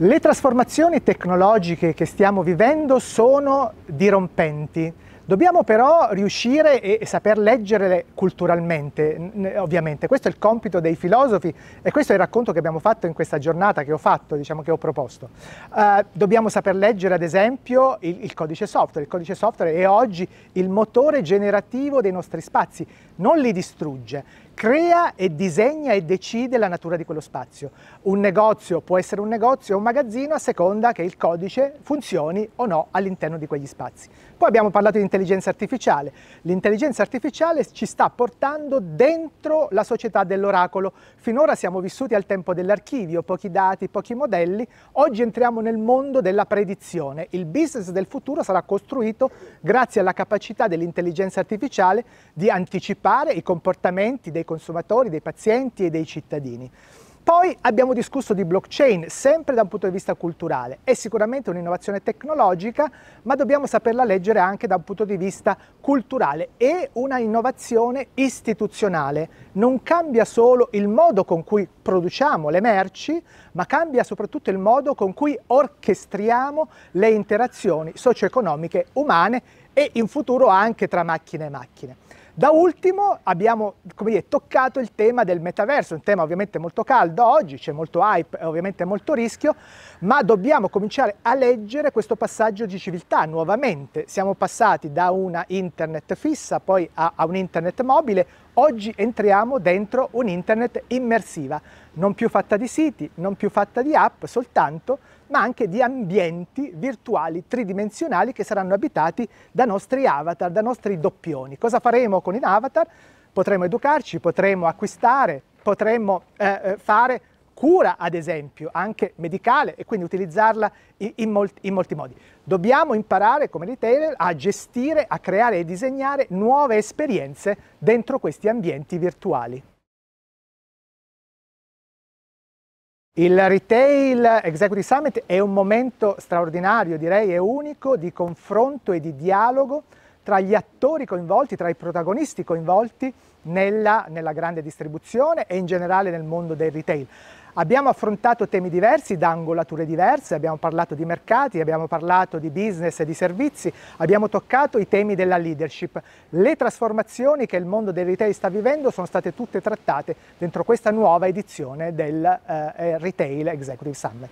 Le trasformazioni tecnologiche che stiamo vivendo sono dirompenti, Dobbiamo però riuscire e saper leggere culturalmente, ovviamente. Questo è il compito dei filosofi e questo è il racconto che abbiamo fatto in questa giornata, che ho fatto, diciamo, che ho proposto. Uh, dobbiamo saper leggere, ad esempio, il, il, codice software. Il codice software è oggi il motore generativo dei nostri spazi, non li distrugge. Crea e disegna e decide la natura di quello spazio. Un negozio può essere un negozio o un magazzino a seconda che il codice funzioni o no all'interno di quegli spazi. Poi abbiamo parlato di intelligenza l'intelligenza artificiale. L'intelligenza artificiale ci sta portando dentro la società dell'oracolo. Finora siamo vissuti al tempo dell'archivio, pochi dati, pochi modelli. Oggi entriamo nel mondo della predizione. Il business del futuro sarà costruito grazie alla capacità dell'intelligenza artificiale di anticipare i comportamenti dei consumatori, dei pazienti e dei cittadini. Poi abbiamo discusso di blockchain, sempre da un punto di vista culturale. È sicuramente un'innovazione tecnologica, ma dobbiamo saperla leggere anche da un punto di vista culturale. È una innovazione istituzionale. Non cambia solo il modo con cui produciamo le merci, ma cambia soprattutto il modo con cui orchestriamo le interazioni socio-economiche umane e in futuro anche tra macchine e macchine. Da ultimo abbiamo dire, toccato il tema del metaverso, un tema ovviamente molto caldo oggi, c'è molto hype e ovviamente molto rischio, ma dobbiamo cominciare a leggere questo passaggio di civiltà nuovamente. Siamo passati da una internet fissa poi a, a un internet mobile, oggi entriamo dentro un internet immersiva non più fatta di siti, non più fatta di app soltanto, ma anche di ambienti virtuali tridimensionali che saranno abitati da nostri avatar, da nostri doppioni. Cosa faremo con i avatar? Potremo educarci, potremo acquistare, potremo eh, eh, fare cura, ad esempio, anche medicale e quindi utilizzarla in molti, in, molti modi. Dobbiamo imparare come retailer a gestire, a creare e disegnare nuove esperienze dentro questi ambienti virtuali. Il Retail Executive Summit è un momento straordinario, direi è unico, di confronto e di dialogo tra gli attori coinvolti, tra i protagonisti coinvolti nella, nella grande distribuzione e in generale nel mondo del retail. Abbiamo affrontato temi diversi, da angolature diverse, abbiamo parlato di mercati, abbiamo parlato di business e di servizi, abbiamo toccato i temi della leadership. Le trasformazioni che il mondo del retail sta vivendo sono state tutte trattate dentro questa nuova edizione del eh, eh Retail Executive Summit.